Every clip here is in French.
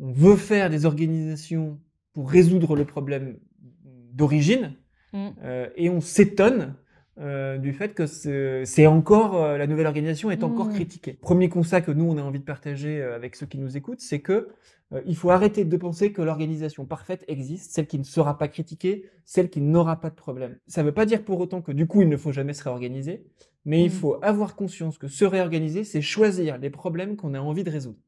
on veut faire des organisations pour résoudre le problème d'origine mm. euh, et on s'étonne euh, du fait que c'est encore euh, la nouvelle organisation est encore mm. critiquée. Premier constat que nous on a envie de partager avec ceux qui nous écoutent, c'est que il faut arrêter de penser que l'organisation parfaite existe, celle qui ne sera pas critiquée, celle qui n'aura pas de problème. Ça ne veut pas dire pour autant que du coup il ne faut jamais se réorganiser, mais il mm. faut avoir conscience que se réorganiser, c'est choisir les problèmes qu'on a envie de résoudre.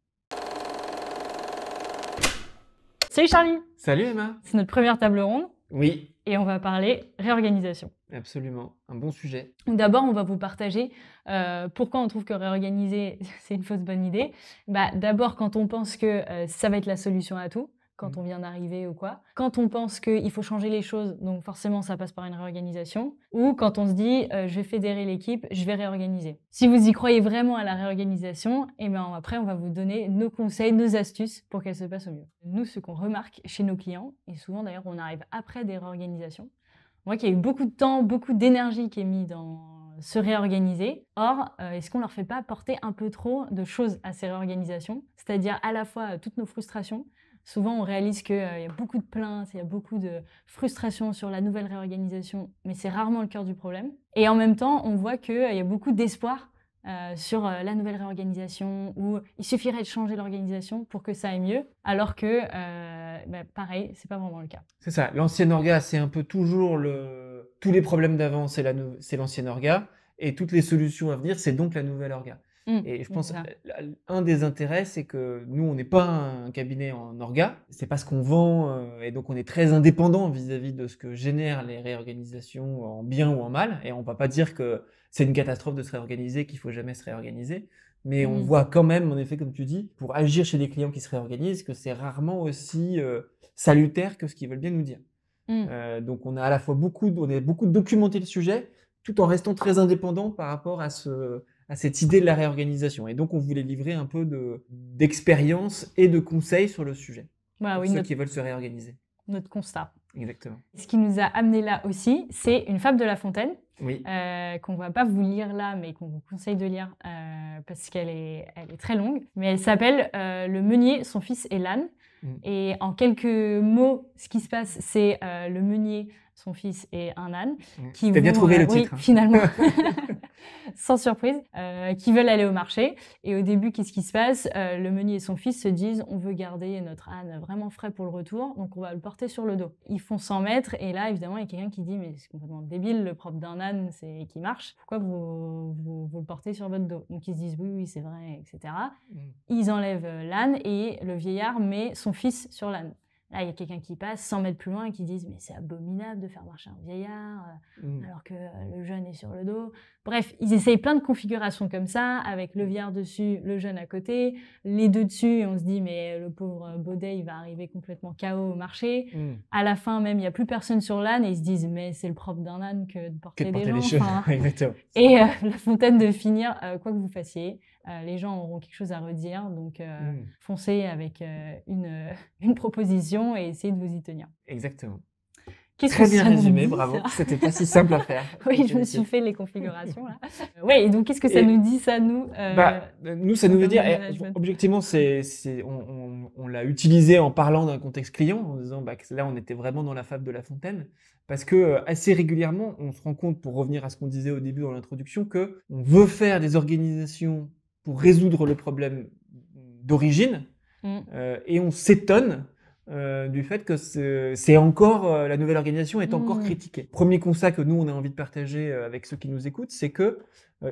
Salut Charlie Salut Emma C'est notre première table ronde. Oui. Et on va parler réorganisation. Absolument, un bon sujet. D'abord, on va vous partager euh, pourquoi on trouve que réorganiser, c'est une fausse bonne idée. Bah, D'abord, quand on pense que euh, ça va être la solution à tout, quand mm. on vient d'arriver ou quoi. Quand on pense qu'il faut changer les choses, donc forcément ça passe par une réorganisation. Ou quand on se dit euh, je vais fédérer l'équipe, je vais réorganiser. Si vous y croyez vraiment à la réorganisation, et eh bien après on va vous donner nos conseils, nos astuces pour qu'elle se passe au mieux. Nous, ce qu'on remarque chez nos clients, et souvent d'ailleurs on arrive après des réorganisations, qu'il y a eu beaucoup de temps, beaucoup d'énergie qui est mis dans se réorganiser. Or, euh, est-ce qu'on leur fait pas porter un peu trop de choses à ces réorganisations C'est-à-dire à la fois euh, toutes nos frustrations, Souvent, on réalise qu'il y a beaucoup de plaintes, il y a beaucoup de frustrations sur la nouvelle réorganisation, mais c'est rarement le cœur du problème. Et en même temps, on voit qu'il y a beaucoup d'espoir euh, sur euh, la nouvelle réorganisation, où il suffirait de changer l'organisation pour que ça aille mieux, alors que, pareil, euh, bah, pareil, c'est pas vraiment le cas. C'est ça. l'ancienne orga, c'est un peu toujours tous les problèmes d'avant, c'est l'ancienne orga, et toutes les solutions à venir, c'est donc la nouvelle orga. Mmh, et je mmh, pense, un des intérêts, c'est que nous, on n'est pas un cabinet en orga, c'est pas ce qu'on vend, et donc on est très indépendant vis-à-vis de ce que génèrent les réorganisations en bien ou en mal, et on ne va pas dire que c'est une catastrophe de se réorganiser, qu'il faut jamais se réorganiser, mais on mmh. voit quand même, en effet, comme tu dis, pour agir chez des clients qui se réorganisent, que c'est rarement aussi salutaire que ce qu'ils veulent bien nous dire. Euh, donc on a à la fois beaucoup, on est beaucoup documenté le sujet, tout en restant très indépendant par rapport à ce à cette idée de la réorganisation. Et donc, on voulait livrer un peu d'expérience et de conseils sur le sujet. Voilà, oui, ceux qui veulent se réorganiser. Notre constat. Exactement. Ce qui nous a amené là aussi, c'est une fable de La Fontaine. Oui. Euh, qu'on ne va pas vous lire là, mais qu'on vous conseille de lire euh, parce qu'elle est, très longue. Mais elle s'appelle euh, Le meunier, son fils et l'âne. Mm. Et en quelques mots, ce qui se passe, c'est le meunier son fils et un âne. Mm. Qui bien trouvé le euh, titre. finalement. sans surprise, euh, qui veulent aller au marché. Et au début, qu'est-ce qui se passe euh, Le meunier et son fils se disent on veut garder notre âne vraiment frais pour le retour, donc on va le porter sur le dos. Ils font 100 mètres, et là, évidemment, il y a quelqu'un qui dit mais c'est complètement débile, le propre d'un âne, c'est qu'il marche. Pourquoi vous, vous, vous, le portez sur votre dos Donc ils se disent oui, oui, c'est vrai, etc. Mm. Ils enlèvent l'âne et le vieillard met son fils sur l'âne. Là, il y a quelqu'un qui passe 100 mètres plus loin et qui dit Mais c'est abominable de faire marcher un vieillard euh, mm. alors que euh, le jeune est sur le dos. Bref, ils essayent plein de configurations comme ça, avec le vieillard dessus, le jeune à côté, les deux dessus, on se dit Mais le pauvre euh, Baudet, il va arriver complètement KO au marché. Mm. À la fin, même, il n'y a plus personne sur l'âne et ils se disent Mais c'est le propre d'un âne que de porter, des et la fontaine de finir, quoi que vous fassiez, euh, les gens auront quelque chose à redire. Donc, euh, hmm. foncez avec euh, une, proposition et essayez de vous y tenir. Exactement. Très bien résumé, bravo. C'était pas si simple à faire. oui, je me suis fait les configurations Oui, et donc qu'est-ce que ça nous dit ça nous bah, Nous, ça nous veut dire, eh, objectivement, c'est, on, l'a utilisé en parlant d'un contexte client, en disant bah, que là, on était vraiment dans la fable de La Fontaine, parce que assez régulièrement, on se rend compte, pour revenir à ce qu'on disait au début dans l'introduction, que on veut faire des organisations pour résoudre le problème d'origine mm. euh, et on s'étonne euh, du fait que c'est encore euh, la nouvelle organisation est encore mm. critiquée. Premier constat que nous on a envie de partager avec ceux qui nous écoutent, c'est que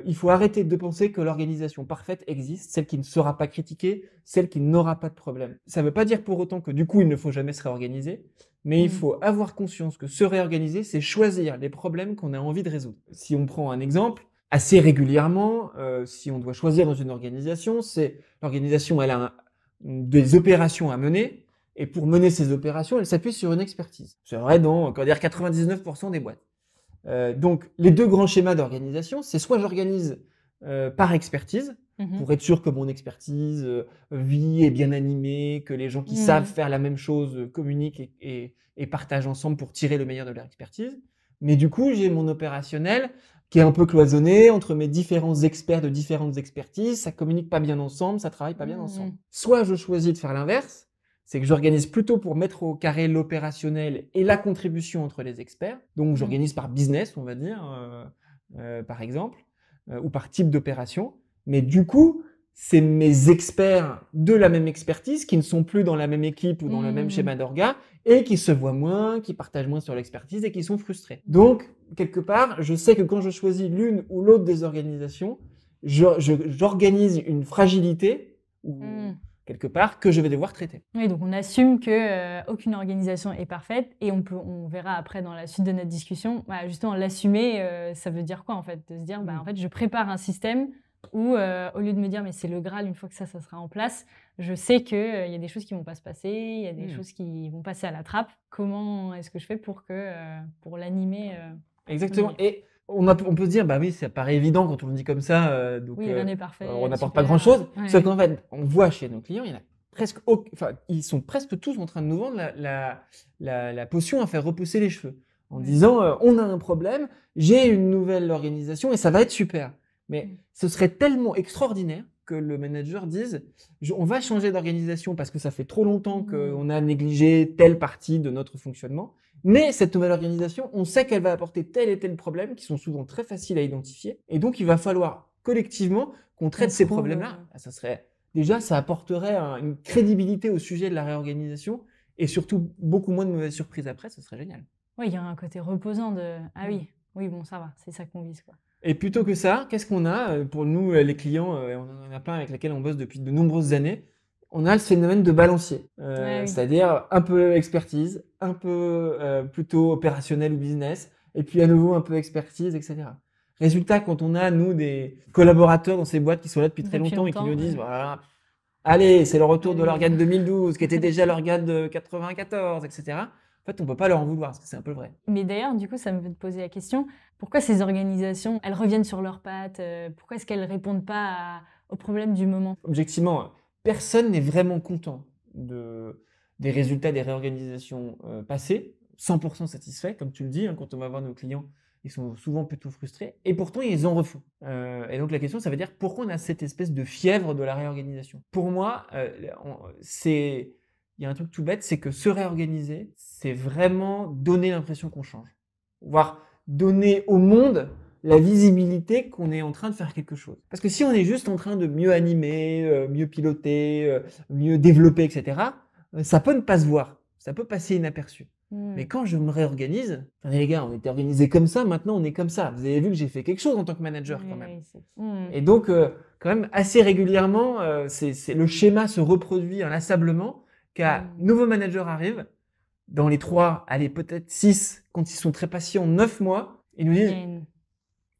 il faut arrêter de penser que l'organisation parfaite existe, celle qui ne sera pas critiquée, celle qui n'aura pas de problème. Ça ne veut pas dire pour autant que du coup il ne faut jamais se réorganiser, mais il mm. faut avoir conscience que se réorganiser, c'est choisir les problèmes qu'on a envie de résoudre. Si on prend un exemple, assez régulièrement, euh, si on doit choisir dans une organisation, c'est l'organisation, elle a des opérations à mener, et pour mener ces opérations, elle s'appuie sur une expertise. C'est vrai dans dire 99% des boîtes. Euh, donc, les deux grands schémas d'organisation, c'est soit j'organise euh, par expertise, mhm. pour être sûr que mon expertise vit et bien animée, que les gens qui mhm. savent faire la même chose communiquent et, partagent ensemble pour tirer le meilleur de leur expertise. Mais du coup, j'ai mon opérationnel qui est un peu cloisonné entre mes différents experts de différentes expertises, ça communique pas bien ensemble, ça travaille pas bien mmh. ensemble. Soit je choisis de faire l'inverse, c'est que j'organise plutôt pour mettre au carré l'opérationnel et la contribution entre les experts. Donc mmh. j'organise par business, on va dire, euh, euh, par exemple, euh, ou par type d'opération. Mais du coup, c'est mes experts de la même expertise qui ne sont plus dans la même équipe ou dans le même mmh. schéma d'orga et qui se voient moins, qui partagent moins sur l'expertise et qui sont frustrés. Donc, quelque part, je sais que quand je choisis l'une ou l'autre des organisations, j'organise une fragilité ou mmh. quelque part que je vais devoir traiter. Oui, donc on assume que euh, aucune organisation est parfaite et on, verra après dans la suite de notre discussion, bah, justement l'assumer, euh, ça veut dire quoi en fait De se dire, bah, mmh. en fait, je prépare un système ou euh, au lieu de me dire, mais c'est le Graal, une fois que ça, ça sera en place, je sais qu'il euh, y a des choses qui vont pas se passer, il y a des hmm. choses qui vont passer à la trappe. Comment est-ce que je fais pour, euh, pour l'animer Exactement. Et on, peut se dire, bah oui, ça paraît évident quand on le dit comme ça. donc, on n'apporte pas grand-chose. Sauf qu'en fait, on voit chez nos clients, il y a presque, enfin, ils sont presque tous en train de nous vendre la, potion à faire repousser les cheveux en disant on a un problème, j'ai une nouvelle organisation et ça va être super. Mais mm. ce serait tellement extraordinaire que le manager dise on va changer d'organisation parce que ça fait trop longtemps mm. qu'on a négligé telle partie de notre fonctionnement. Mais cette nouvelle organisation, on sait qu'elle va apporter tel et tel problème qui sont souvent très faciles à identifier. Et donc, il va falloir collectivement qu'on traite ces problèmes-là. Ça serait déjà, ça apporterait une crédibilité au sujet de la réorganisation et surtout beaucoup moins de mauvaises surprises après. Ce serait génial. Oui, il y a un côté reposant de ah mm. oui, oui bon ça va, c'est ça qu'on vise quoi. Et plutôt que ça, qu'est-ce qu'on a euh, pour nous, euh, les clients euh, On en a plein avec lesquels on bosse depuis de nombreuses années. On a le phénomène de balancier, c'est-à-dire un peu expertise, un peu plutôt opérationnel ou business, et puis à nouveau un peu expertise, etc. Résultat, quand on a, nous, des collaborateurs dans ces boîtes qui sont là depuis très longtemps, et qui nous disent, voilà, allez, c'est le retour de l'organe 2012, qui était déjà l'organe de 94, etc fait, on peut pas leur en vouloir, parce que c'est un peu vrai. Mais d'ailleurs, du coup, ça me fait poser la question, pourquoi ces organisations, elles reviennent sur leurs pattes euh, Pourquoi est-ce qu'elles répondent pas au aux problèmes du moment Objectivement, personne n'est vraiment content de, des résultats des réorganisations euh, passées, 100% satisfait, comme tu le dis, hein, quand on va voir nos clients, ils sont souvent plutôt frustrés, et pourtant ils en refont. Euh, et donc la question, ça veut dire pourquoi on a cette espèce de fièvre de la réorganisation Pour moi, c'est il y a un truc tout bête, c'est que se réorganiser, c'est vraiment donner l'impression qu'on change, voire donner au monde la visibilité qu'on est en train de faire quelque chose. Parce que si on est juste en train de mieux animer, euh, mieux piloter, euh, mieux développer, etc., euh, ça peut ne pas se voir, ça peut passer inaperçu. Hmm. Mais quand je me réorganise, les gars, on était organisé comme ça, maintenant on est comme ça. Vous avez vu que j'ai fait quelque chose en tant que manager quand même. Hmm. Et donc, quand même, assez régulièrement, c'est le schéma se reproduit inlassablement qu'un nouveau manager arrive, dans les trois, allez, peut-être six, quand ils sont très patients, neuf mois, ils nous disent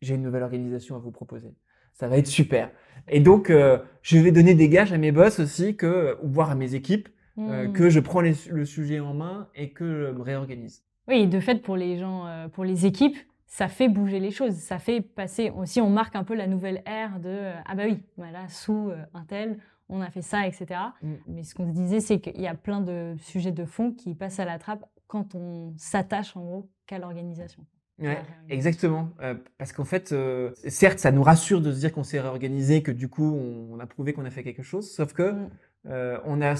J'ai une nouvelle organisation à vous proposer. Ça va être super. Et donc, euh, je vais donner des gages à mes boss aussi, que, voir à mes équipes, euh, hmm. que je prends le sujet en main et que je me réorganise. Oui, de fait, pour les gens, euh, pour les équipes, ça fait bouger les choses, ça fait passer. Aussi, on marque un peu la nouvelle ère de ah bah oui, voilà, sous un tel, on a fait ça, etc. Mm. Mais ce qu'on se disait, c'est qu'il y a plein de sujets de fond qui passent à la trappe quand on s'attache en gros qu'à l'organisation. exactement. Euh, parce qu'en fait, euh, certes, ça nous rassure de se dire qu'on s'est réorganisé, que du coup, on, a prouvé qu'on a fait quelque chose, sauf que mm. euh, on a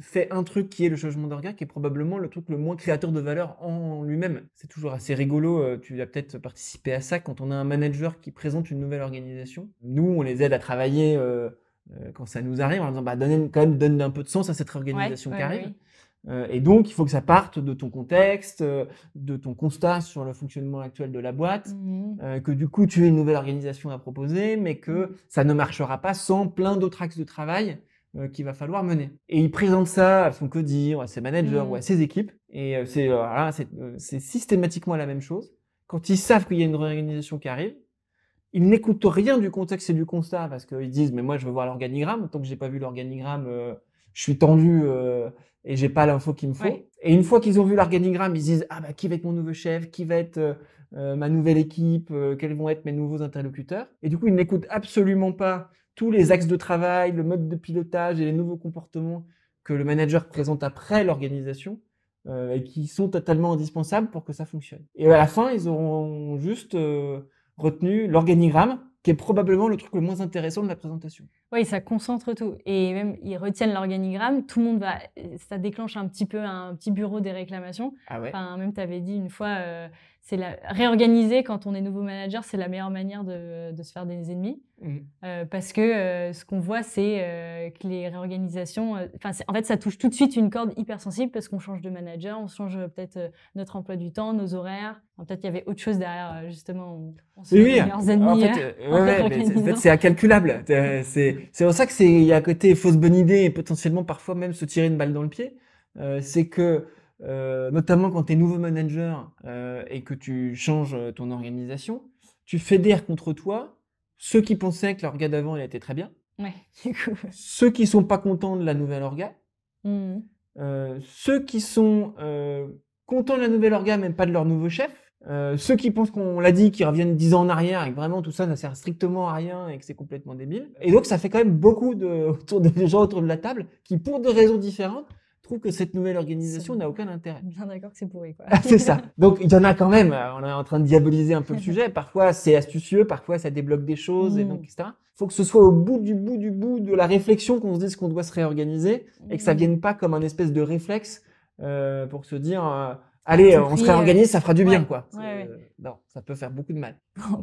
fait un truc qui est le changement d'organe, qui est probablement le truc le moins créateur de valeur en lui-même. C'est toujours assez rigolo, tu as peut-être participé à ça, quand on a un manager qui présente une nouvelle organisation. Nous, on les aide à travailler euh, quand ça nous arrive en disant bah, donne, quand même donne un peu de sens à cette réorganisation qui arrive. Euh, et donc, il faut que ça parte de ton contexte, euh, de ton constat sur le fonctionnement actuel de la boîte, mmh. que du coup, tu aies une nouvelle organisation à proposer, mais que mmh. ça ne marchera pas sans plein d'autres axes de travail qu'il va falloir mener. Et il présente ça à son codir, à ses managers ou à mmh. ses équipes, et c'est systématiquement la même chose. Quand ils savent qu'il y a une réorganisation qui arrive, ils n'écoutent rien du contexte et du constat parce qu'ils disent mais moi je veux voir l'organigramme tant que j'ai pas vu l'organigramme euh, je suis tendu et euh, et j'ai pas l'info qu'il me faut et une fois qu'ils ont vu l'organigramme ils disent ah bah qui va être mon nouveau chef qui va être euh, ma nouvelle équipe quels vont être mes nouveaux interlocuteurs et du coup ils n'écoutent absolument pas tous les axes de travail le mode de pilotage et les nouveaux comportements que le manager présente après l'organisation et qui sont totalement indispensables pour que ça fonctionne et à la fin ils auront juste retenu l'organigramme, qui est probablement le truc le moins intéressant de la présentation. Oui, ça concentre tout. Et même, ils retiennent l'organigramme, tout le monde va. Ça déclenche un petit peu un petit bureau des réclamations. Ah ouais. Enfin, même, tu avais dit une fois. Euh, c'est la... réorganiser quand on est nouveau manager, c'est la meilleure manière de, se faire des ennemis. Mmh. Euh, parce que euh, ce qu'on voit, c'est euh, que les réorganisations, en fait, ça touche tout de suite une corde hypersensible parce qu'on change de manager, on change peut-être notre emploi du temps, nos horaires. peut-être qu'il y avait autre chose derrière, justement. On, se oui, meilleurs ennemis. En fait, c'est incalculable. C'est pour ça que c'est y a à côté fausse bonne idée et potentiellement parfois même se tirer une balle dans le pied. c'est que euh, notamment quand tu es nouveau manager euh, et que tu changes euh, ton organisation, tu fédères contre toi ceux qui pensaient que leur gars d'avant était très bien, ceux qui sont pas contents de la nouvelle orga, mmh. ceux qui sont contents de la nouvelle orga mais pas de leur nouveau chef, ceux qui pensent qu'on l'a dit, qu'ils reviennent dix ans en arrière et que vraiment tout ça ne sert strictement à rien et que c'est complètement débile. Et donc ça fait quand même beaucoup de, de gens autour de la table qui, pour des raisons différentes, que cette nouvelle organisation n'a aucun intérêt. Bien d'accord que c'est pourri, quoi. c'est ça. Donc, il y en a quand même. Euh, on est en train de diaboliser un peu le sujet. Parfois, c'est astucieux. Parfois, ça débloque des choses, Il et mm. donc, etc. Faut que ce soit au bout du bout du bout de la réflexion qu'on se dise qu'on doit se réorganiser et que ça mm. vienne pas comme un espèce de réflexe euh, pour se dire. Euh, Allez, euh, on se réorganise, euh, ça fera du bien, quoi. Euh, non, ça peut faire beaucoup de mal.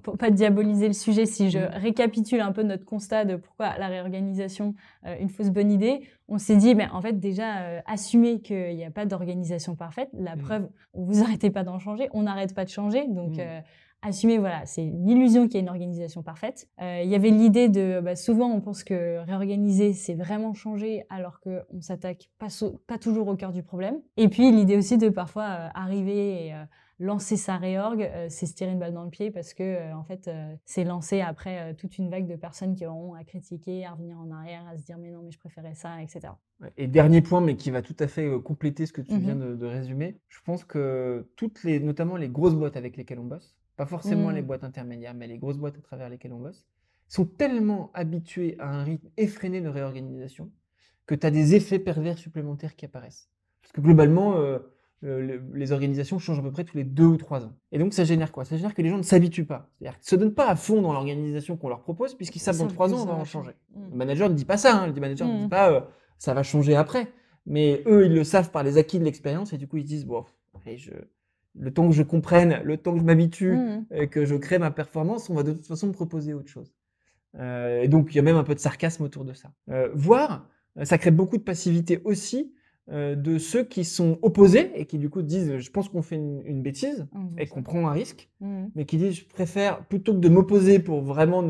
Pour pas diaboliser le sujet, si je mm. récapitule un peu notre constat de pourquoi la réorganisation, une fausse bonne idée, on s'est dit, mais en fait, déjà, assumer qu'il n'y a pas d'organisation parfaite, la mm. preuve, vous n'arrêtez pas d'en changer, on n'arrête pas de changer, donc. Mm assumer, voilà, c'est l'illusion qu'il y a une organisation parfaite. Euh, il y avait l'idée de, bah, souvent on pense que réorganiser, c'est vraiment changer, alors qu'on s'attaque pas, toujours au cœur du problème. Et puis l'idée aussi de parfois euh, arriver et euh, lancer sa réorg, c'est se tirer une balle dans le pied parce que en fait, c'est lancer après toute une vague de personnes qui auront à critiquer, à revenir en arrière, à se dire mais non, mais je préférais ça, etc. Et dernier point, mais qui va tout à fait compléter ce que tu mm-hmm. viens de, de résumer, je pense que toutes les, notamment les grosses boîtes avec lesquelles on bosse, pas forcément les mm. boîtes intermédiaires, mais les grosses boîtes à travers lesquelles on bosse, sont tellement habitués à un rythme effréné de réorganisation que tu as des effets pervers supplémentaires qui apparaissent. Parce que globalement, euh, euh, les organisations changent à peu près tous les deux ou trois ans. Et donc ça génère quoi Ça génère que les gens ne s'habituent pas. C'est-à-dire qu'ils ne se donnent pas à fond dans l'organisation qu'on leur propose, puisqu'ils savent dans trois ans, on va en changer. Le manager mm. ne dit pas ça, hein. le manager ne dit mm. pas euh, ça va changer après. Mais eux, ils le savent par les acquis de l'expérience, et du coup, ils disent, bon, allez, je, le temps que je comprenne, le temps que je m'habitue mm. et que je crée ma performance, on va de toute façon me proposer autre chose. Euh, et donc, il y a même un peu de sarcasme autour de ça. Euh, voire, euh, ça crée beaucoup de passivité aussi euh, de ceux qui sont opposés et qui du coup disent je pense qu'on fait une, bêtise mm, et qu'on prend un risque, mm. mais qui disent je préfère plutôt que de m'opposer pour vraiment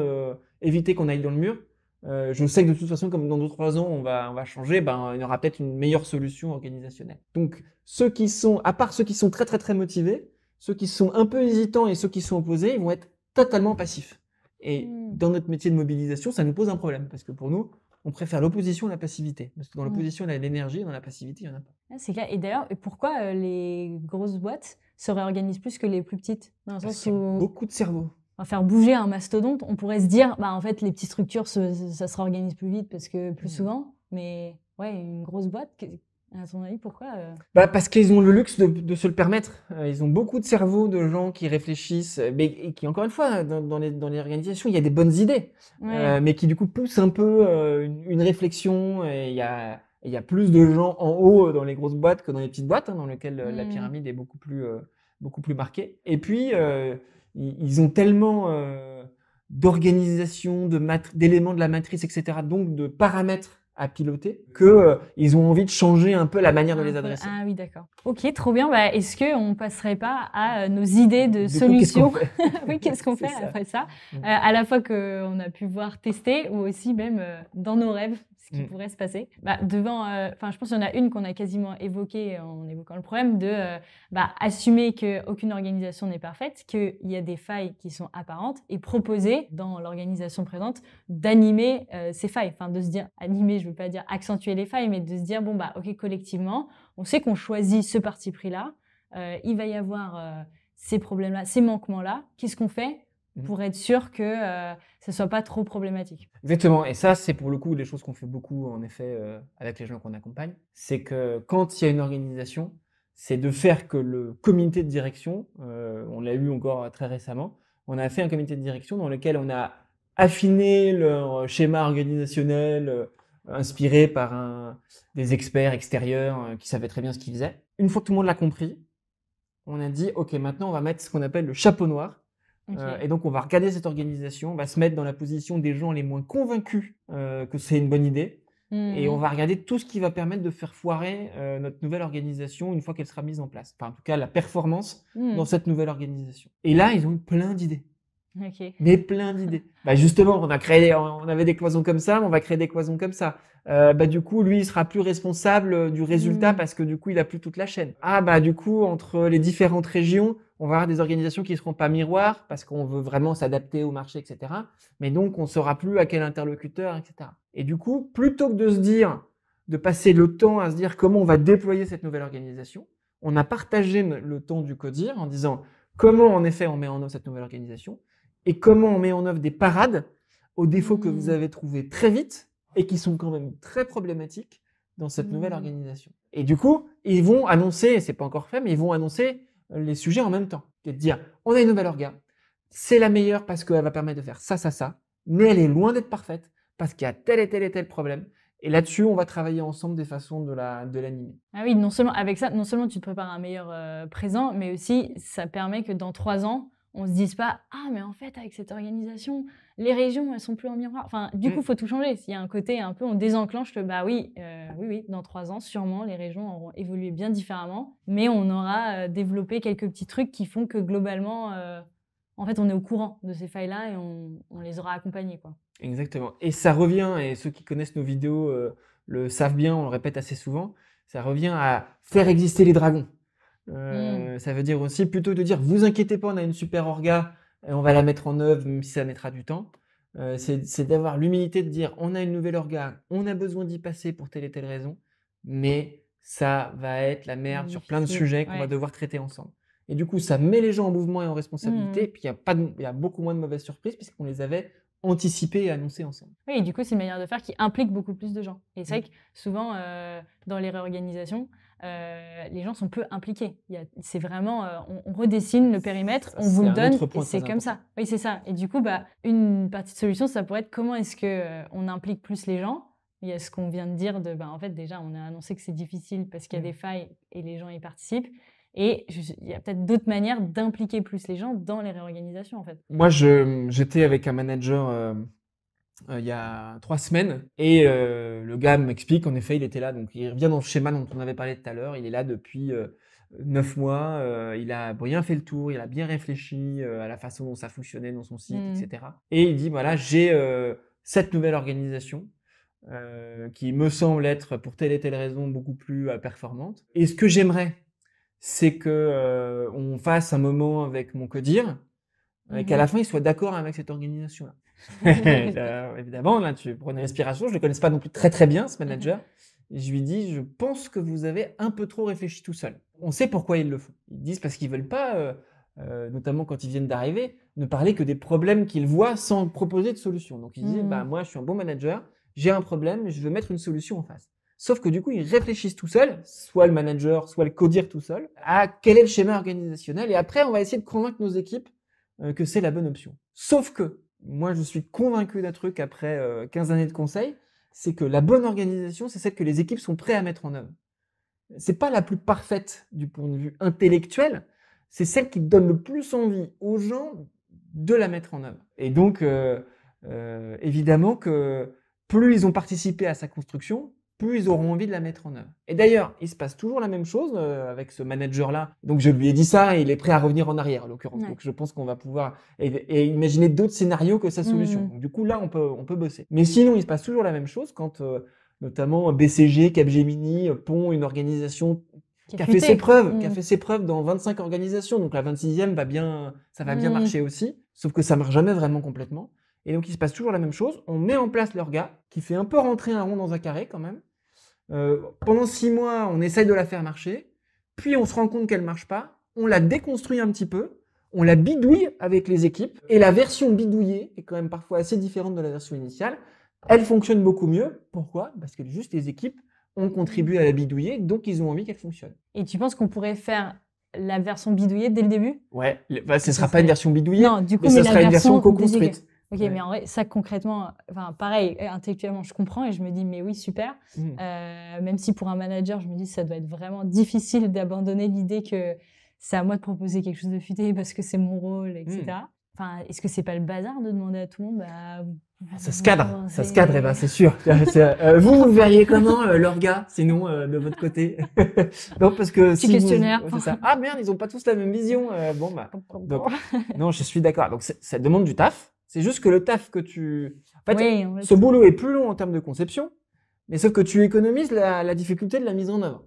éviter qu'on aille dans le mur, euh, je sais que de toute façon, comme dans d'autres trois ans, on va, changer, ben, il y aura peut-être une meilleure solution organisationnelle. Donc, ceux qui sont, à part ceux qui sont très très très motivés, ceux qui sont un peu hésitants et ceux qui sont opposés, ils vont être totalement passifs. Et hmm. dans notre métier de mobilisation, ça nous pose un problème parce que pour nous, on préfère l'opposition à la passivité. Parce que dans hmm. l'opposition, il y a l'énergie, dans la passivité, il n'y en a pas. Ah, c'est clair. Et d'ailleurs, pourquoi euh, les grosses boîtes se réorganisent plus que les plus petites Beaucoup de cerveaux faire bouger un mastodonte, on pourrait se dire, bah, en fait, les petites structures, ça se réorganise plus vite parce que plus mm. souvent. Mais ouais, une grosse boîte, à son avis, pourquoi euh bah Parce qu'ils ont le luxe de, se le permettre. Euh, ils ont beaucoup de cerveaux de gens qui réfléchissent, euh, mais et qui, encore une fois, dans, dans, les, organisations, il y a des bonnes idées, mais qui, du coup, poussent un peu une, réflexion. Et il y, a, il plus de gens en haut dans les grosses boîtes que dans les petites boîtes, hein, dans lesquelles la mm. pyramide est beaucoup plus, beaucoup plus marquée. Et puis ils, ont tellement d'organisations, euh, d'organisation, d'éléments de, la matrice, etc., donc de paramètres à piloter, qu'ils euh, ont envie de changer un peu la manière de les adresser. Ah oui, d'accord. Ok, trop bien. Bah, est-ce qu'on passerait pas à euh, nos idées de solutions Oui, qu'est-ce qu'on fait après ça À la fois qu'on a pu voir tester ou aussi même dans nos rêves, qui mm. pourrait se passer. Bah, devant, euh, enfin, je pense qu'il y en a une qu'on a quasiment évoquée en évoquant le problème de euh, bah, assumer qu'aucune organisation n'est parfaite, qu'il y a des failles qui sont apparentes et proposer dans l'organisation présente d'animer euh, ces failles. Enfin, de se dire animer, je ne veux pas dire accentuer les failles, mais de se dire bon bah ok collectivement, on sait qu'on choisit ce parti pris là, il va y avoir ces problèmes là, ces manquements là, qu'est-ce qu'on fait Mmh. pour être sûr que ce euh, ne soit pas trop problématique. Exactement, et ça c'est pour le coup les choses qu'on fait beaucoup en effet euh, avec les gens qu'on accompagne, c'est que quand il y a une organisation, c'est de faire que le comité de direction, euh, on l'a eu encore très récemment, on a fait un comité de direction dans lequel on a affiné leur schéma organisationnel inspiré par des experts extérieurs qui savaient très bien ce qu'ils faisaient. Une fois que tout le monde l'a compris, on a dit, OK, maintenant on va mettre ce qu'on appelle le chapeau noir euh, et donc, on va regarder cette organisation, on va se mettre dans la position des gens les moins convaincus euh, que c'est une bonne idée. Et on mhm. va regarder tout ce qui va permettre de faire foirer euh, notre nouvelle organisation une fois qu'elle sera mise en place. en tout cas, la performance hmm. dans cette nouvelle organisation. Et là, ils ont eu plein d'idées. Mais plein d'idées. bah justement, on a créé, on avait des cloisons comme ça, on va créer des cloisons comme ça. bah du coup, lui, il sera plus responsable du résultat hmm. parce que du coup, il a plus toute la chaîne. Ah bah du coup, entre les différentes régions, on va avoir des organisations qui ne seront pas miroirs parce qu'on veut vraiment s'adapter au marché, etc. Mais donc, on ne saura plus à quel interlocuteur, etc. Et du coup, plutôt que de se dire, de passer le temps à se dire comment on va déployer cette nouvelle organisation, on a partagé le temps du CODIR en disant comment, en effet, on met en œuvre cette nouvelle organisation et comment on met en œuvre des parades aux défauts que vous mmh. avez trouvés très vite et qui sont quand même très problématiques dans cette mmh. nouvelle organisation. Et du coup, ils vont annoncer, c'est pas encore fait, mais ils vont annoncer les sujets en même temps. cest de dire, on a une nouvelle orga, c'est la meilleure parce qu'elle va permettre de faire ça, ça, ça, mais elle est loin d'être parfaite parce qu'il y a tel et tel et tel problème. Et là-dessus, on va travailler ensemble des façons de l'animer. Ah oui, non seulement avec ça, non seulement tu te prépares un meilleur euh, présent, mais aussi ça permet que dans trois ans, on se dise pas ah mais en fait avec cette organisation les régions elles sont plus en miroir enfin du mm. coup faut tout changer s'il y a un côté un peu on désenclenche le bah oui euh, oui dans trois ans sûrement les régions auront évolué bien différemment mais on aura euh, développé quelques petits trucs qui font que globalement euh, en fait on est au courant de ces failles là et on, les aura accompagnées quoi exactement et ça revient et ceux qui connaissent nos vidéos le savent bien on le répète assez souvent ça revient à faire exister les dragons Mmh. Euh, ça veut dire aussi plutôt de dire vous inquiétez pas, on a une super orga et euh, on va la mettre en œuvre, même si ça mettra du temps. Euh, c'est d'avoir l'humilité de dire on a une nouvelle orga, on a besoin d'y passer pour telle et telle raison, mais ça va être la merde sur plein de sujets qu'on va devoir traiter ensemble. Et du coup, ça met les gens en mouvement et en responsabilité, et mmh. puis il y, y a beaucoup moins de mauvaises surprises puisqu'on les avait anticipées et annoncées ensemble. Oui, et du coup, c'est une manière de faire qui implique beaucoup plus de gens. Et c'est vrai mmh. que souvent, dans les réorganisations, euh, les gens sont peu impliqués. C'est vraiment, euh, on, redessine le périmètre, on vous le donne, c'est comme ça. Oui, c'est ça. Et du coup, bah, une partie de solution, ça pourrait être comment est-ce que euh, on implique plus les gens. Il y a ce qu'on vient de dire de, bah, en fait, déjà, on a annoncé que c'est difficile parce qu'il y a mmh. des failles et les gens y participent. Et il y a peut-être d'autres manières d'impliquer plus les gens dans les réorganisations, en fait. Moi, j'étais avec un manager euh, il y a trois semaines. Et euh, le gars m'explique, en effet, il était là. Donc, il revient dans le schéma dont on avait parlé tout à l'heure. Il est là depuis euh, neuf mois, il a bien fait le tour, il a bien réfléchi à la façon dont ça fonctionnait dans son site, mm. etc. Et il dit voilà, j'ai cette nouvelle organisation qui me semble être pour telle et telle raison beaucoup plus performante. Et ce que j'aimerais, c'est que on fasse un moment avec mon codir et mmh qu'à la fin, ils soient d'accord avec cette organisation-là. évidemment, là, tu prends une respiration. Je ne le connais pas non plus très très bien, ce manager. Mmh je lui dis, je pense que vous avez un peu trop réfléchi tout seul. On sait pourquoi ils le font. Ils disent parce qu'ils veulent pas, euh, euh, notamment quand ils viennent d'arriver, ne parler que des problèmes qu'ils voient sans proposer de solution. Donc ils disent, bah, mmh. moi, je suis un bon manager, j'ai un problème, je veux mettre une solution en face. Sauf que du coup, ils réfléchissent tout seuls, soit le manager, soit le codir tout seul, à quel est le schéma organisationnel. Et après, on va essayer de convaincre nos équipes euh, que c'est la bonne option. Sauf que, moi, je suis convaincu d'un truc après 15 euh, années de conseil, c'est que la bonne organisation, c'est celle que les équipes sont prêtes à mettre en œuvre. C'est pas la plus parfaite du point de vue intellectuel, c'est celle qui donne le plus envie aux gens de la mettre en œuvre. Et donc, euh, évidemment que plus ils ont participé à sa construction, plus ils auront envie de la mettre en œuvre. Et d'ailleurs, il se passe toujours la même chose euh, avec ce manager-là. Donc je lui ai dit ça et il est prêt à revenir en arrière, en l'occurrence. Donc je pense qu'on va pouvoir et, imaginer d'autres scénarios que sa solution. Mmh. du coup, là, on peut, on peut bosser. Mais sinon, il se passe toujours la même chose quand euh, notamment BCG, Capgemini, euh, Pont, une organisation qui a, fait ses preuves, qui a mmh. fait ses preuves dans 25 organisations. Donc la 26e va bien, ça va bien mmh. marcher aussi. Sauf que ça marche jamais vraiment complètement. Et donc il se passe toujours la même chose. On met en place leur gars qui fait un peu rentrer un rond dans un carré quand même. Euh, pendant six mois, on essaye de la faire marcher, puis on se rend compte qu'elle marche pas, on la déconstruit un petit peu, on la bidouille avec les équipes, et la version bidouillée est quand même parfois assez différente de la version initiale. Elle fonctionne beaucoup mieux. Pourquoi Parce que juste les équipes ont contribué à la bidouiller, donc ils ont envie qu'elle fonctionne. Et tu penses qu'on pourrait faire la version bidouillée dès le début Ouais, bah, ce ne sera pas une version bidouillée, ce sera une version co-construite. Ok, mais en vrai, ça concrètement, enfin, pareil, euh, intellectuellement, je comprends et je me dis, mais oui, super. Mmh. Euh, même si pour un manager, je me dis, ça doit être vraiment difficile d'abandonner l'idée que c'est à moi de proposer quelque chose de futé parce que c'est mon rôle, etc. Mmh. Enfin, est-ce que c'est pas le bazar de demander à tout le monde bah, ah, ça se cadre, ça se cadre, et eh ben euh. c'est sûr. vous, vous verriez comment leur gars, sinon de votre côté Non, parce que Petit si questionnaire. ça. Ah merde, ils ont pas tous la même vision. bon bah, non, je suis d'accord. Donc ça demande du taf, c'est juste que le taf que tu. En ce boulot est plus long en termes de conception, mais sauf que tu économises la, difficulté de la mise en œuvre.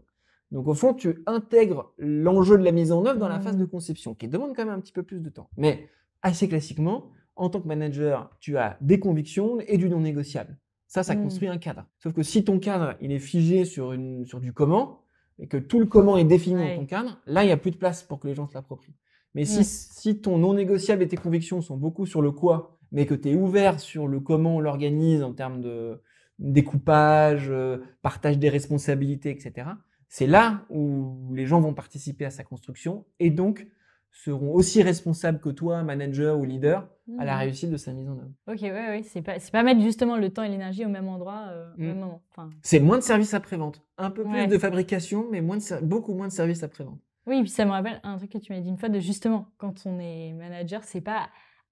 Donc au fond, tu intègres l'enjeu de la mise en œuvre dans la phase mm. de conception, qui demande quand même un petit peu plus de temps. Mais assez classiquement, en tant que manager, tu as des convictions et du non négociable. Ça, ça mm. construit un cadre. Sauf que si ton cadre, il est figé sur, une, sur du comment, et que tout le comment est défini dans ton cadre, là, il n'y a plus de place pour que les gens se l'approprient. Mais si, ton non négociable et tes convictions sont beaucoup sur le quoi, mais que tu es ouvert sur le comment on l'organise en termes de découpage, euh, partage des responsabilités, etc., c'est là où les gens vont participer à sa construction et donc seront aussi responsables que toi, manager ou leader, à la mmh. réussite de sa mise en œuvre. Ok, oui, oui, c'est pas, pas mettre justement le temps et l'énergie au même endroit, euh, mmh. C'est moins de services après-vente, un peu plus de fabrication, mais beaucoup moins de services après-vente. Oui, puis ça me rappelle un truc que tu m'as dit une fois de justement, quand on est manager, c'est pas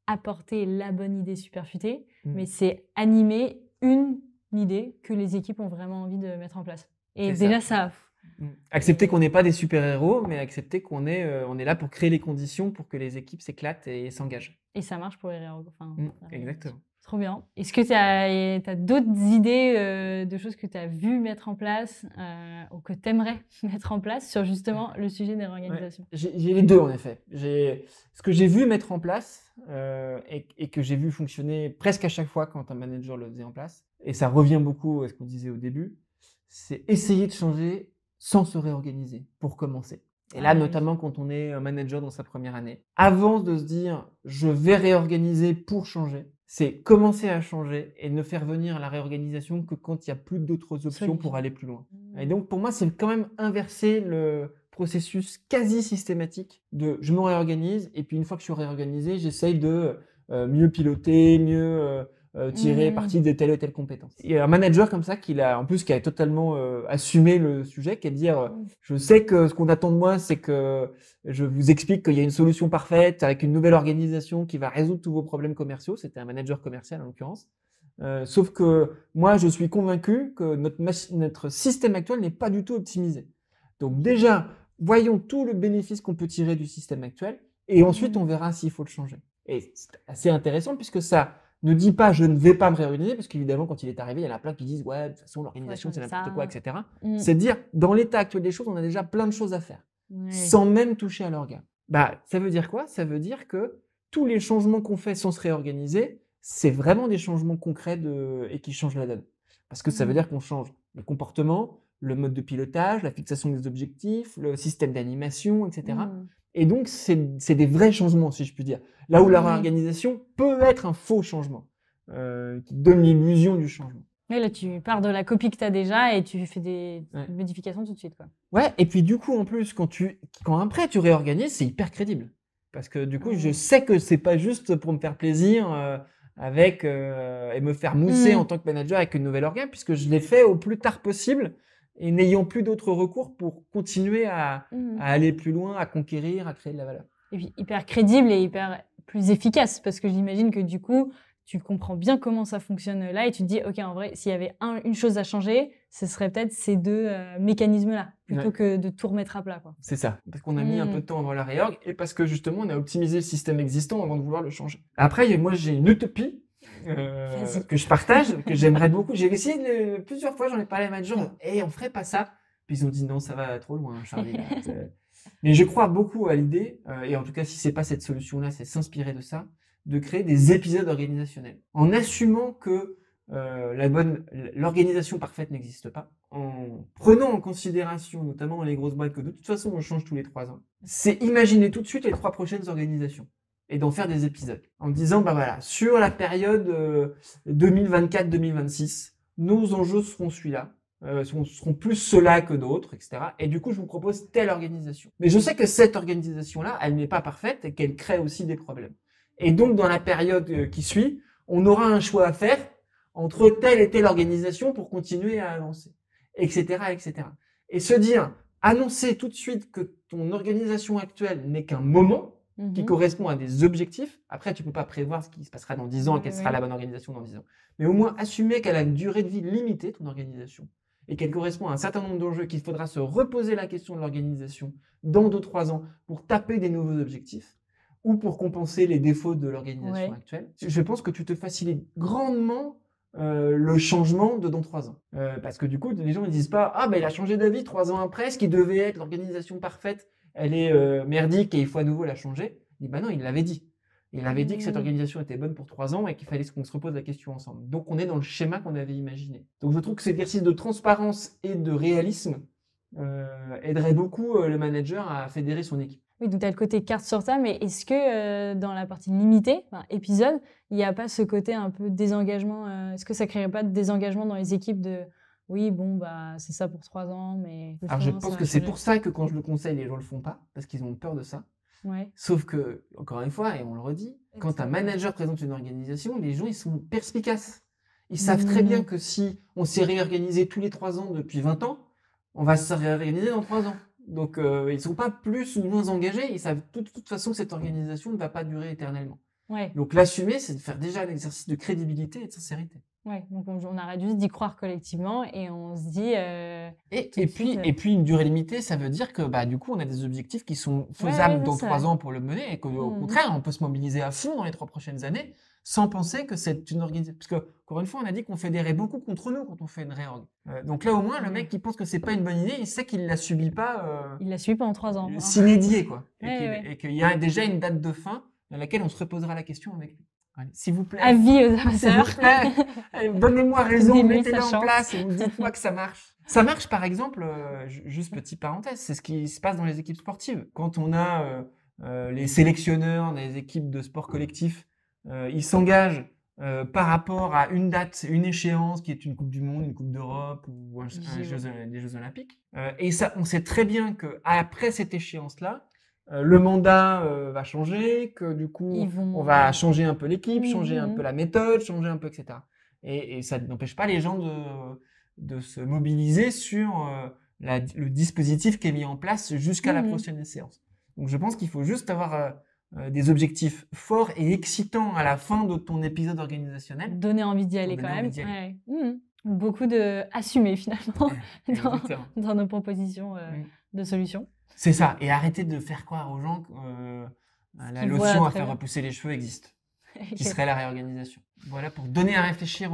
apporter la bonne idée superfutée, futée, mm. mais c'est animer une idée que les équipes ont vraiment envie de mettre en place. Et déjà ça. Mm. Accepter qu'on n'est pas des super-héros, mais accepter qu'on est, euh, on est là pour créer les conditions pour que les équipes s'éclatent et s'engagent. Et ça marche pour les héros. Enfin, mm, Exactement. Trop bien. Est-ce que tu as, d'autres idées euh, de choses que tu as vues mettre en place euh, ou que tu aimerais mettre en place sur justement le sujet des réorganisations J'ai les deux en effet. Ce que j'ai vu mettre en place euh, et, que j'ai vu fonctionner presque à chaque fois quand un manager le faisait en place, et ça revient beaucoup à ce qu'on disait au début, c'est essayer de changer sans se réorganiser pour commencer. Et ah là, bah notamment quand on est un manager dans sa première année. Avant de se dire je vais réorganiser pour changer, c'est commencer à changer et ne faire venir la réorganisation que quand il n'y a plus d'autres options pour aller plus loin. Et mmh. donc pour moi, c'est quand même inverser le processus quasi systématique de je me réorganise et puis une fois que je suis réorganisé, j'essaye de euh, mieux piloter, mieux euh, euh, tirer mm. parti de telle ou telle compétence. Il y a un manager comme ça qui a, en plus, qui a totalement euh, assumé le sujet, qui a dit euh, mm. je sais que ce qu'on attend de moi, c'est que je vous explique qu'il y a une solution parfaite avec une nouvelle organisation qui va résoudre tous vos problèmes commerciaux. C'était un manager commercial en l'occurrence. sauf que moi, je suis convaincu que notre, notre système actuel n'est pas du tout optimisé. Donc déjà, voyons tout le bénéfice qu'on peut tirer du système actuel, et ensuite mm. on verra s'il faut le changer. Et c'est assez intéressant puisque ça ne dis pas je ne vais pas me réorganiser, parce qu'évidemment, quand il est arrivé, il y en a plein qui disent ouais, de toute façon, l'organisation, c'est n'importe quoi, etc. Mm. C'est dire dans l'état actuel des choses, on a déjà plein de choses à faire, sans même toucher à l'organe. Bah, ça veut dire quoi Ça veut dire que tous les changements qu'on fait sans se réorganiser, c'est vraiment des changements concrets et qui changent la donne. Parce que ça veut mm. dire qu'on change le comportement, le mode de pilotage, la fixation des objectifs, le système d'animation, etc. Hmm. Et donc, c'est des vrais changements, si je puis dire. Là où la réorganisation peut être un faux changement, euh, qui donne l'illusion du changement. Mais là, tu pars de la copie que tu as déjà et tu fais des modifications tout de suite. Quoi. Ouais, et puis du coup, en plus, quand, tu, quand après tu réorganises, c'est hyper crédible. Parce que du coup, je hmm. sais que c'est pas juste pour me faire plaisir euh, avec, euh, et me faire mousser hmm. en tant que manager avec une nouvelle organe, puisque je l'ai fait au plus tard possible et n'ayant plus d'autres recours pour continuer mmh. à, aller plus loin, à conquérir, à créer de la valeur. Et puis hyper crédible et hyper plus efficace, parce que j'imagine que du coup, tu comprends bien comment ça fonctionne euh, là et tu te dis, OK, en vrai, s'il y avait une chose à changer, ce serait peut-être ces deux euh, mécanismes-là, plutôt que de tout remettre à plat. C'est ça, parce qu'on a mis un mmh. peu de temps avant la réorg et parce que justement, on a optimisé le système existant avant de vouloir le changer. Après, moi, j'ai une utopie euh, que je partage, que j'aimerais beaucoup. J'ai essayé plusieurs fois, j'en ai parlé à ma gens, et eh, on ferait pas ça. Puis ils ont dit non, ça va trop loin, Charlie. Mais je crois beaucoup à l'idée, euh, et en tout cas, si c'est pas cette solution-là, c'est s'inspirer de ça, de créer des épisodes organisationnels. En assumant que euh, la bonne, l'organisation parfaite n'existe pas, en prenant en considération, notamment les grosses boîtes, que de toute façon on change tous les trois ans, c'est imaginer tout de suite les trois prochaines organisations et d'en faire des épisodes en disant bah voilà sur la période 2024-2026 euh, nos enjeux seront celui-là euh, seront, plus ceux-là que d'autres etc et du coup je vous propose telle organisation mais je sais que cette organisation là elle n'est pas parfaite et qu'elle crée aussi des problèmes et donc dans la période euh, qui suit on aura un choix à faire entre telle et telle organisation pour continuer à avancer etc etc et se dire annoncer tout de suite que ton organisation actuelle n'est qu'un moment qui mmh correspond à des objectifs. Après, tu ne peux pas prévoir ce qui se passera dans 10 ans, quelle sera la bonne organisation dans 10 ans. Mais au moins assumer qu'elle a une durée de vie limitée, ton organisation, et qu'elle correspond à un certain nombre d'enjeux, qu'il faudra se reposer la question de l'organisation dans 2-3 ans pour taper des nouveaux objectifs ou pour compenser les défauts de l'organisation actuelle. Je pense que tu te facilites grandement euh, le changement de dans trois ans. Euh, parce que du coup, les gens ne disent pas Ah, ben il a changé d'avis trois ans après, ce qui devait être l'organisation parfaite elle est euh, merdique et il faut à nouveau la changer. Il dit, bah non, il l'avait dit. Il avait dit que cette mmh. organisation était bonne pour trois ans et qu'il fallait qu'on se repose la question ensemble. Donc on est dans le schéma qu'on avait imaginé. Donc je trouve que cet exercice de transparence et de réalisme euh, aiderait beaucoup euh, le manager à fédérer son équipe. Oui, donc tu as le côté carte sur mais est-ce que dans la partie limitée, épisode, il n'y a pas ce côté un peu désengagement Est-ce que ça créerait pas de désengagement dans les équipes de oui, bon, bah, c'est ça pour trois ans, mais. Alors, je pense que c'est pour ça que quand je le conseille, les gens le font pas, parce qu'ils ont peur de ça. Sauf que, encore une fois, et on le redit, quand un manager présente une organisation, les gens, ils sont perspicaces. Ils savent très mmh. bien que si on s'est réorganisé tous les trois ans depuis 20 ans, on va se réorganiser dans trois ans. Donc, euh, ils ne sont pas plus ou moins engagés. Ils savent de toute, façon que cette organisation ne va pas durer éternellement. Ouais. Donc, l'assumer, c'est de faire déjà un exercice de crédibilité et de sincérité. Ouais, donc on, on a d'y croire collectivement et on se dit. Euh, et, puis, euh, et puis une durée limitée, ça veut dire que bah, du coup, on a des objectifs qui sont faisables dans trois ans pour le mener et qu'au au mmh. contraire, on peut se mobiliser à fond dans les trois prochaines années sans penser que c'est une organisation. Parce que, encore une fois, on a dit qu'on fédérait beaucoup contre nous quand on fait une réorg. Euh, donc là, au moins, le mec qui pense que c'est pas une bonne idée, il sait qu'il la subit pas. Il il la subit pas en trois ans. Hein. S'inédier, quoi. et qu'il y a déjà une date de fin dans laquelle on se reposera la question avec lui. S'il vous plaît. Avis aux amateurs. Donnez-moi raison, mettez-le en place et dites-moi que ça marche. Ça marche, par exemple, euh, juste petite parenthèse, c'est ce qui se passe dans les équipes sportives. Quand on a euh, euh, les sélectionneurs des équipes de sport collectif, ils s'engagent par rapport à une date, une échéance, qui est une Coupe du Monde, une Coupe d'Europe ou des Jeux Olympiques. et ça, on sait très bien qu'après cette échéance-là, euh, le mandat euh, va changer, que du coup, on va euh, changer un peu l'équipe, changer un mhm. peu la méthode, changer un peu, etc. Et, ça n'empêche pas les gens de, se mobiliser sur le dispositif qui est mis en place jusqu'à la mhm. prochaine séance. Donc je pense qu'il faut juste avoir des objectifs forts et excitants à la fin de ton épisode organisationnel. Donner envie d'y aller quand même. Mhm. Beaucoup de assumer finalement dans, nos propositions de solutions. C'est ça. Et arrêtez de faire croire aux gens que euh, la lotion à faire repousser les cheveux existe, qui serait la réorganisation. Voilà, pour donner à réfléchir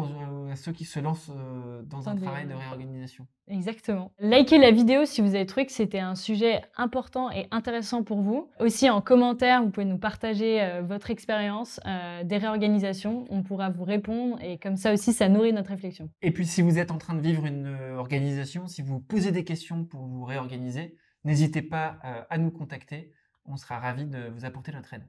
à ceux qui se lancent euh, dans un travail de réorganisation. Exactement. Likez la vidéo si vous avez trouvé que c'était un sujet important et intéressant pour vous. Aussi, en commentaire, vous pouvez nous partager euh, votre expérience des réorganisations. On pourra vous répondre et comme ça aussi, ça nourrit notre réflexion. Et puis, si vous êtes en train de vivre une organisation, si vous posez des questions pour vous réorganiser, n'hésitez pas euh, à nous contacter. On sera ravis de vous apporter notre aide.